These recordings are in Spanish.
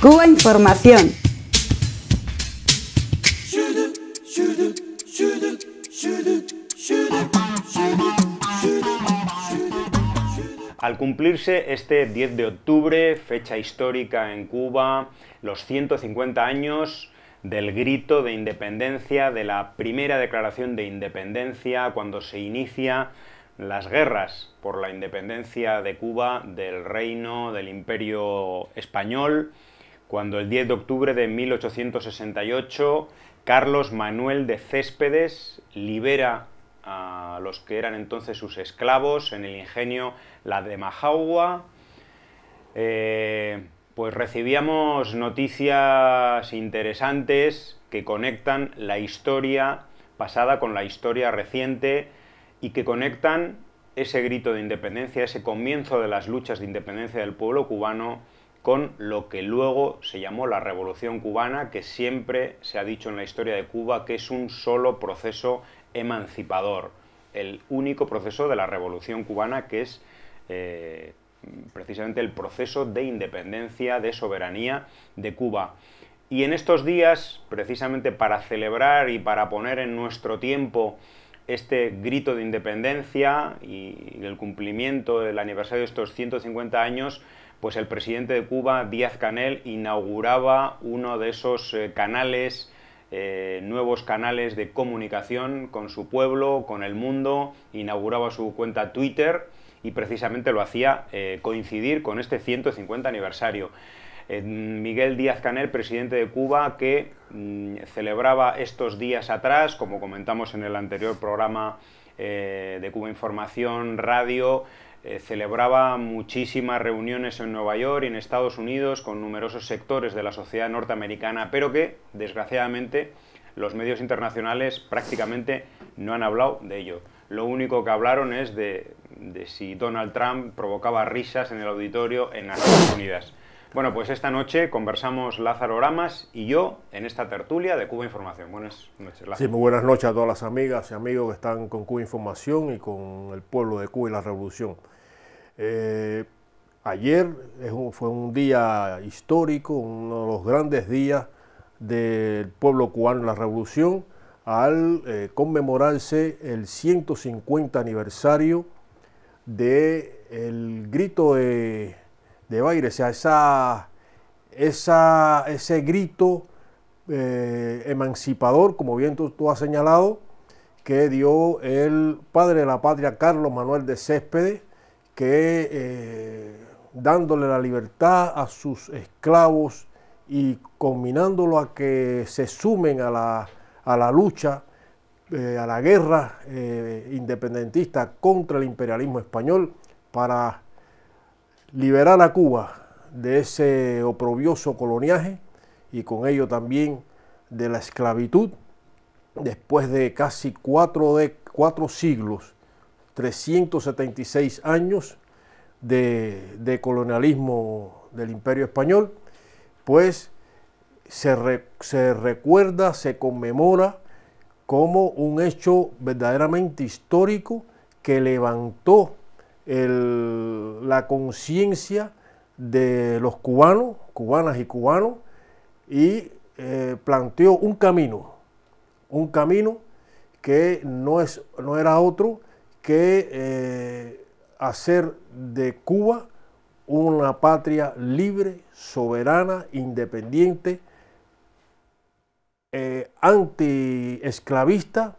Cuba Información. Al cumplirse este 10 de octubre, fecha histórica en Cuba, los 150 años del grito de independencia, de la primera declaración de independencia, cuando se inicia las guerras por la independencia de Cuba del reino del imperio español, cuando el 10 de octubre de 1868 Carlos Manuel de Céspedes libera a los que eran entonces sus esclavos en el ingenio La de Majagua. Eh, pues recibíamos noticias interesantes que conectan la historia pasada con la historia reciente y que conectan ese grito de independencia, ese comienzo de las luchas de independencia del pueblo cubano con lo que luego se llamó la Revolución cubana, que siempre se ha dicho en la historia de Cuba que es un solo proceso emancipador, el único proceso de la Revolución cubana que es eh, precisamente el proceso de independencia, de soberanía de Cuba. Y en estos días, precisamente para celebrar y para poner en nuestro tiempo este grito de independencia y el cumplimiento del aniversario de estos 150 años, pues el presidente de Cuba, Díaz Canel, inauguraba uno de esos eh, canales, eh, nuevos canales de comunicación con su pueblo, con el mundo, inauguraba su cuenta Twitter y precisamente lo hacía eh, coincidir con este 150 aniversario. Miguel Díaz Canel, presidente de Cuba, que mm, celebraba estos días atrás, como comentamos en el anterior programa de Cuba Información Radio, eh, celebraba muchísimas reuniones en Nueva York y en Estados Unidos con numerosos sectores de la sociedad norteamericana, pero que, desgraciadamente, los medios internacionales prácticamente no han hablado de ello. Lo único que hablaron es de, si Donald Trump provocaba risas en el auditorio en Naciones Unidas. Bueno, pues esta noche conversamos Lázaro Ramas y yo en esta tertulia de Cuba Información. Buenas noches, Lázaro. Sí, muy buenas noches a todas las amigas y amigos que están con Cuba Información y con el pueblo de Cuba y la revolución. Eh, ayer fue un día histórico, uno de los grandes días del pueblo cubano en la revolución, al eh, conmemorarse el 150 aniversario del grito de, de o sea, esa, ese grito eh, emancipador, como bien tú, tú, has señalado, que dio el padre de la patria Carlos Manuel de Céspedes que eh, dándole la libertad a sus esclavos y combinándolo a que se sumen a la, a la lucha, eh, a la guerra eh, independentista contra el imperialismo español para liberar a Cuba de ese oprobioso coloniaje y con ello también de la esclavitud después de casi cuatro, de, cuatro siglos 376 años de, colonialismo del imperio español, pues se, recuerda, se conmemora como un hecho verdaderamente histórico que levantó la conciencia de los cubanos, cubanas y cubanos, y eh, planteó un camino, un camino que no, es, no era otro que eh, hacer de Cuba una patria libre, soberana, independiente, eh, anti-esclavista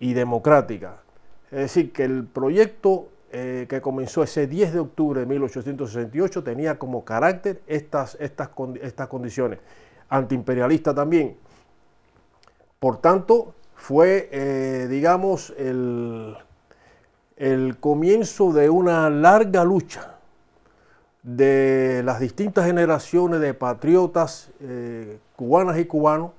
y democrática. Es decir, que el proyecto eh, que comenzó ese 10 de octubre de 1868 tenía como carácter estas, estas, estas condiciones. Antiimperialista también. Por tanto, fue, digamos, el, el comienzo de una larga lucha de las distintas generaciones de patriotas eh, cubanas y cubanos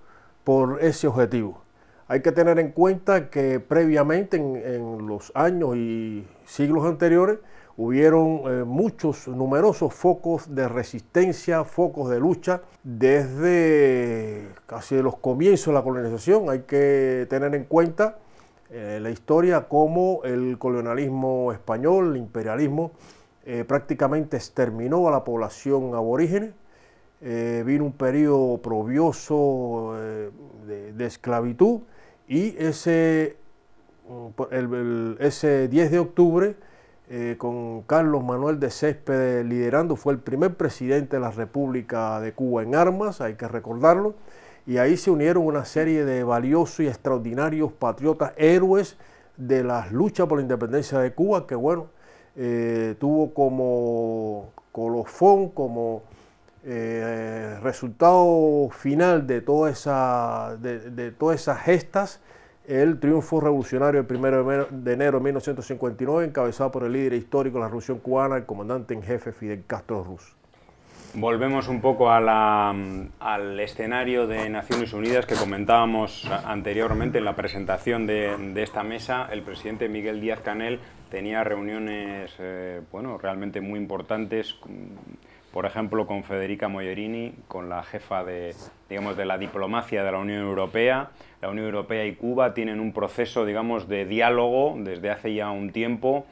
por ese objetivo. Hay que tener en cuenta que previamente en, los años y siglos anteriores hubieron eh, muchos, numerosos focos de resistencia, focos de lucha, desde casi los comienzos de la colonización. Hay que tener en cuenta eh, la historia cómo el colonialismo español, el imperialismo, eh, prácticamente exterminó a la población aborígene. Eh, vino un periodo probioso de, esclavitud y ese, ese 10 de octubre, con Carlos Manuel de Céspedes liderando, fue el primer presidente de la República de Cuba en armas, hay que recordarlo. Y ahí se unieron una serie de valiosos y extraordinarios patriotas, héroes de las luchas por la independencia de Cuba, que bueno, eh, tuvo como colofón, como eh, resultado final de, todas esas gestas, el triunfo revolucionario del 1 de enero de 1959, encabezado por el líder histórico de la Revolución Cubana, el comandante en jefe Fidel Castro Ruz volvemos un poco al escenario de Naciones Unidas que comentábamos anteriormente en la presentación de, esta mesa. El presidente Miguel Díaz Canel tenía reuniones eh, bueno, realmente muy importantes, por ejemplo, con Federica Mogherini, con la jefa de, digamos, de la diplomacia de la Unión Europea. La Unión Europea y Cuba tienen un proceso digamos, de diálogo desde hace ya un tiempo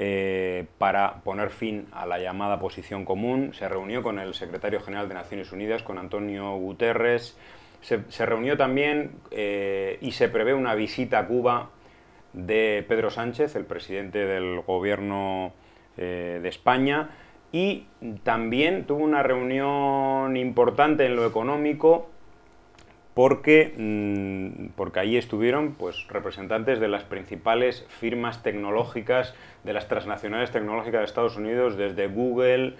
eh, para poner fin a la llamada posición común. Se reunió con el secretario general de Naciones Unidas, con Antonio Guterres. Se, reunió también eh, y se prevé una visita a Cuba de Pedro Sánchez, el presidente del gobierno eh, de España. Y también tuvo una reunión importante en lo económico Mm, porque, ahí estuvieron pues, representantes de las principales firmas tecnológicas, de las transnacionales tecnológicas de Estados Unidos, desde Google,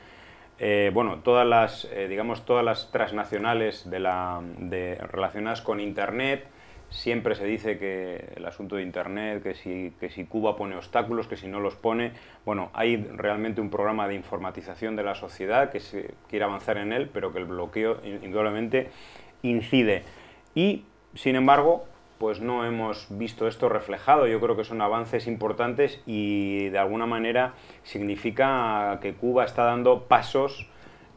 eh, bueno, todas las, eh, digamos, todas las transnacionales de la, relacionadas con Internet, siempre se dice que el asunto de Internet, que si, que si Cuba pone obstáculos, que si no los pone, bueno, hay realmente un programa de informatización de la sociedad que se quiere avanzar en él, pero que el bloqueo indudablemente incide y, sin embargo, pues no hemos visto esto reflejado. Yo creo que son avances importantes y de alguna manera significa que Cuba está dando pasos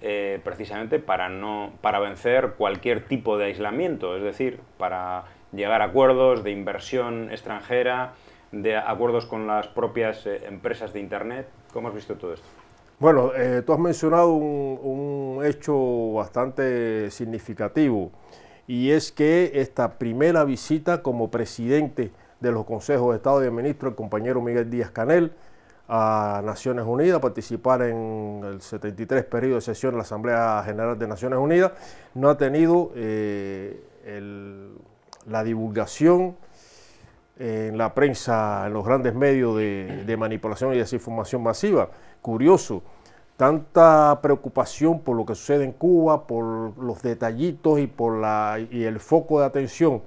eh, precisamente para, no, para vencer cualquier tipo de aislamiento, es decir, para llegar a acuerdos de inversión extranjera, de acuerdos con las propias eh, empresas de Internet. ¿Cómo has visto todo esto? Bueno, eh, tú has mencionado un hecho bastante significativo y es que esta primera visita como presidente de los consejos de Estado y de Ministros, el compañero Miguel Díaz Canel, a Naciones Unidas, participar en el 73 periodo de sesión de la Asamblea General de Naciones Unidas, no ha tenido eh, la divulgación en la prensa, en los grandes medios de, de manipulación y desinformación masiva. Curioso, tanta preocupación por lo que sucede en Cuba, por los detallitos y por la y el foco de atención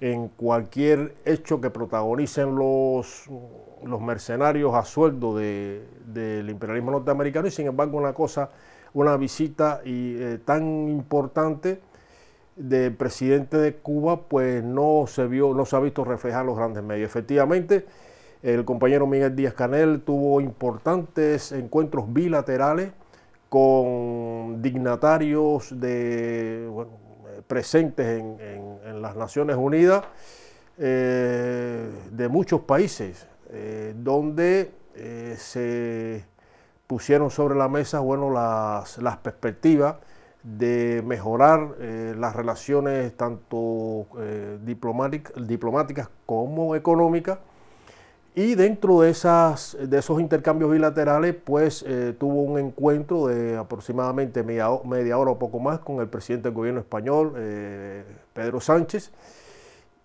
en cualquier hecho que protagonicen los, los mercenarios a sueldo del imperialismo norteamericano y sin embargo una cosa, una visita y, eh, tan importante del presidente de Cuba pues no se vio, no se ha visto reflejar los grandes medios. Efectivamente, el compañero Miguel Díaz Canel tuvo importantes encuentros bilaterales con dignatarios de, eh, presentes en, las Naciones Unidas eh, de muchos países, eh, donde se pusieron sobre la mesa bueno, las, perspectivas de mejorar las relaciones tanto diplomáticas como económicas y dentro de, esas, de esos intercambios bilaterales, pues eh, tuvo un encuentro de aproximadamente media, hora o poco más con el presidente del gobierno español, eh, Pedro Sánchez,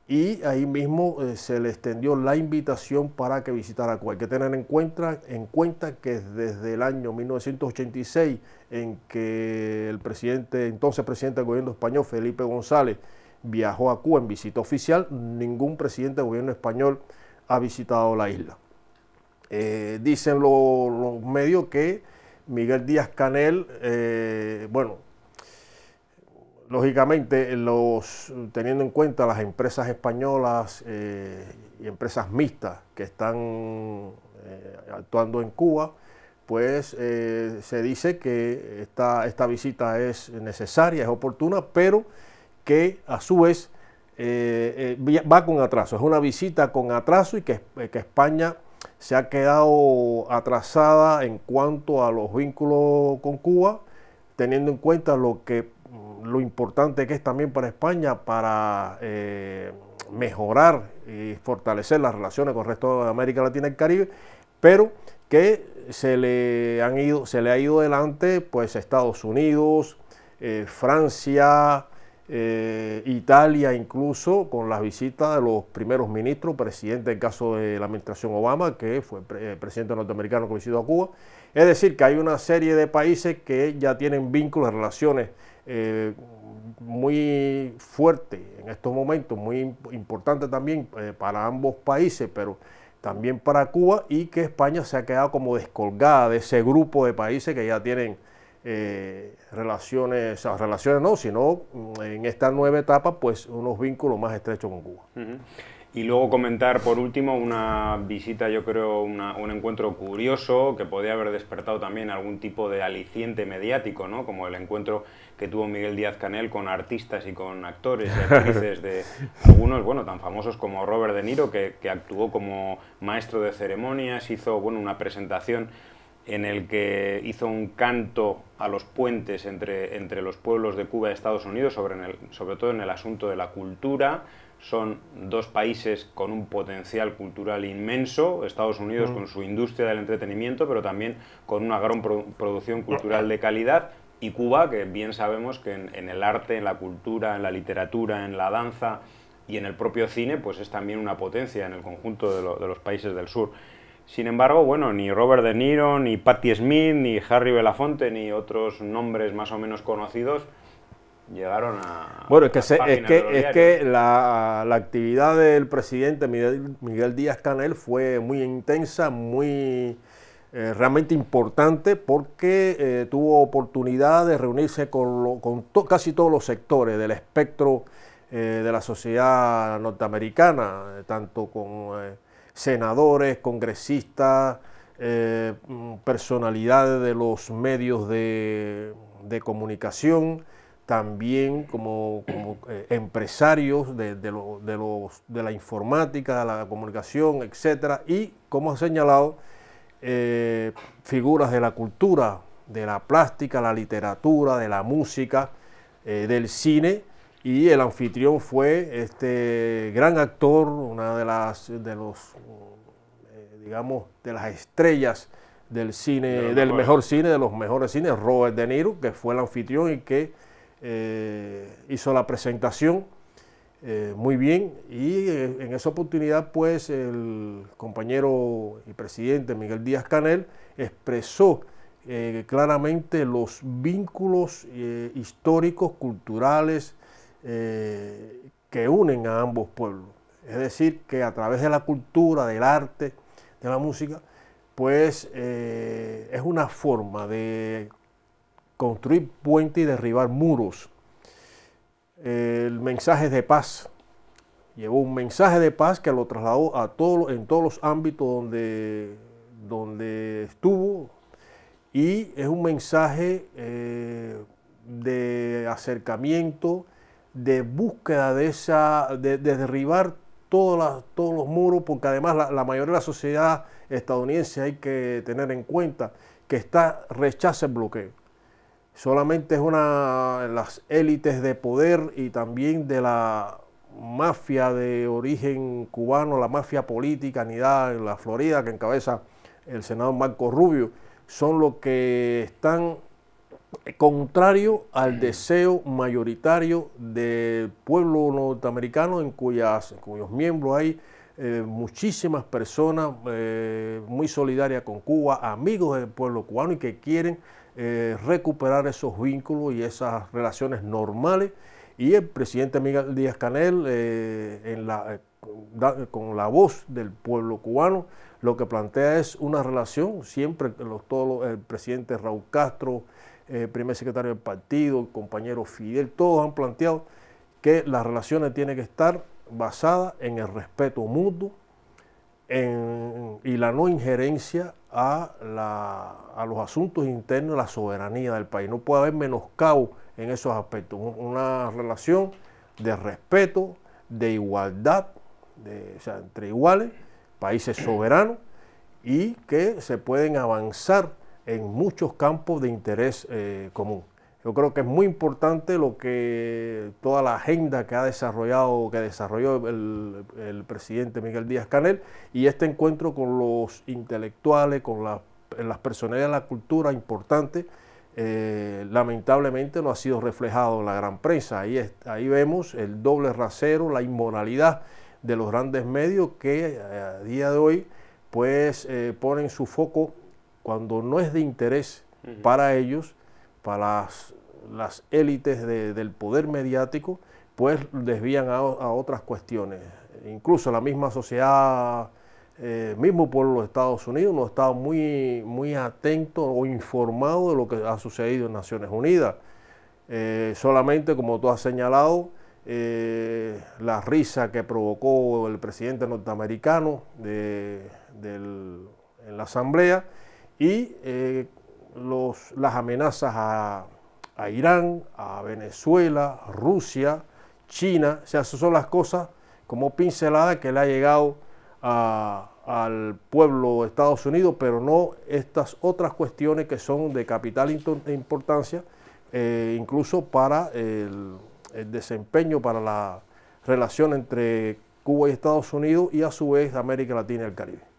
y ahí mismo eh, se le extendió la invitación para que visitara Cuba. Hay que tener en cuenta, en cuenta que desde el año 1986, en que el presidente, entonces presidente del gobierno español, Felipe González, viajó a Cuba en visita oficial, ningún presidente del gobierno español ha visitado la isla. Eh, dicen los medios que Miguel Díaz Canel, eh, bueno, lógicamente, teniendo en cuenta las empresas españolas eh, y empresas mixtas que están actuando en Cuba, pues se dice que esta, esta visita es necesaria, es oportuna, pero que a su vez eh, eh, va con atraso, es una visita con atraso y eh, que, España se ha quedado atrasada en cuanto a los vínculos con Cuba, teniendo en cuenta lo, que, mm, lo importante que es también para España para mejorar y fortalecer las relaciones con el resto de América Latina y el Caribe, pero que se le, han ido, se le ha ido adelante pues Estados Unidos, Francia, eh, Italia incluso con las visitas de los primeros ministros, presidente en caso de la administración Obama, que fue eh, presidente norteamericano que visitó a Cuba. Es decir, que hay una serie de países que ya tienen vínculos, relaciones eh, muy fuertes en estos momentos, muy importantes también para ambos países, pero también para Cuba y que España se ha quedado como descolgada de ese grupo de países que ya tienen eh, relaciones, o sea, relaciones no, sino mm, en esta nueva etapa, pues unos vínculos más estrechos con Cuba. Y luego comentar por último una visita, yo creo, un encuentro curioso que podía haber despertado también algún tipo de aliciente mediático, ¿no? Como el encuentro que tuvo Miguel Díaz Canel con artistas y con actores y actrices de algunos, bueno, tan famosos como Robert De Niro, que actuó como maestro de ceremonias, hizo, bueno, una presentación en el que hizo un canto a los puentes entre, los pueblos de Cuba y Estados Unidos, sobre, sobre todo en el asunto de la cultura. Son dos países con un potencial cultural inmenso, Estados Unidos mm. con su industria del entretenimiento, pero también con una gran producción cultural de calidad, y Cuba, que bien sabemos que en, el arte, en la cultura, en la literatura, en la danza y en el propio cine, pues es también una potencia en el conjunto de los países del sur. Sin embargo, bueno, ni Robert De Niro, ni Patti Smith, ni Harry Belafonte, ni otros nombres más o menos conocidos llegaron a... Bueno, es que, es que, es que la, actividad del presidente Miguel, Díaz Canel fue muy intensa, muy... Eh, realmente importante porque eh, tuvo oportunidad de reunirse con, con casi todos los sectores del espectro eh, de la sociedad norteamericana, tanto con senadores, congresistas, eh, mm, personalidades de los medios de, comunicación, también como, eh, empresarios de, la informática, de, la comunicación, etc. y como ha señalado, eh, figuras de la cultura, de la plástica, la literatura, de la música, del cine, y el anfitrión fue este gran actor, una de las de los eh, digamos de las estrellas del cine, del mejor cine, de los mejores cines, Robert De Niro, que fue el anfitrión y que eh, hizo la presentación eh, muy bien. Y en esa oportunidad, pues, el compañero y presidente Miguel Díaz Canel expresó claramente los vínculos históricos, culturales, eh, que unen a ambos pueblos. Es decir, que a través de la cultura, del arte, de la música, pues eh, es una forma de construir puentes y derribar muros. El mensaje de paz. Llevó un mensaje de paz que lo trasladó a en todos los ámbitos donde, donde estuvo y es un mensaje eh, de acercamiento, de búsqueda de esa, de, derribar todos, todos los muros, porque además la, mayoría de la sociedad estadounidense hay que tener en cuenta que está rechaza el bloqueo. Solamente es una las élites de poder y también de la mafia de origen cubano, la mafia política anidada en la Florida que encabeza el senador Marco Rubio, son los que están contrario al deseo mayoritario del pueblo norteamericano en, cuyas, cuyos miembros hay eh, muchísimas personas eh, muy solidarias con Cuba, amigos del pueblo cubano y que quieren eh, recuperar esos vínculos y esas relaciones normales. Y el presidente Miguel Díaz Canel, con la voz del pueblo cubano, lo que plantea es una relación, siempre los, todos el presidente Raúl Castro, eh, primer secretario del partido, el compañero Fidel, todos han planteado que las relaciones tienen que estar basadas en el respeto mutuo y la no injerencia a, los asuntos internos de la soberanía del país. No puede haber menoscabo en esos aspectos. Una relación de respeto, de igualdad, de, o sea, entre iguales, países soberanos, y que se pueden avanzar en muchos campos de interés eh, común. Yo creo que es muy importante lo que toda la agenda que ha desarrollado, que desarrolló el, presidente Miguel Díaz Canel y este encuentro con los intelectuales, con las personalidades de la cultura importante, eh, lamentablemente no ha sido reflejado en la gran prensa. Ahí, vemos el doble rasero, la inmoralidad de los grandes medios que eh, a día de hoy pues ponen su foco cuando no es de interés para ellos, para las, élites del poder mediático, pues desvían a, otras cuestiones. Incluso la misma sociedad, eh, mismo pueblo de Estados Unidos, no está muy, muy atento o informado de lo que ha sucedido en Naciones Unidas. Eh, solamente, como tú has señalado, eh, la risa que provocó el presidente norteamericano en la Asamblea, y eh, los, las amenazas a, Irán, a Venezuela, Rusia, China, o sea, esas son las cosas como pincelada que le ha llegado al pueblo de Estados Unidos, pero no estas otras cuestiones que son de capital importancia, eh, incluso para el desempeño, para la relación entre Cuba y Estados Unidos y a su vez América Latina y el Caribe.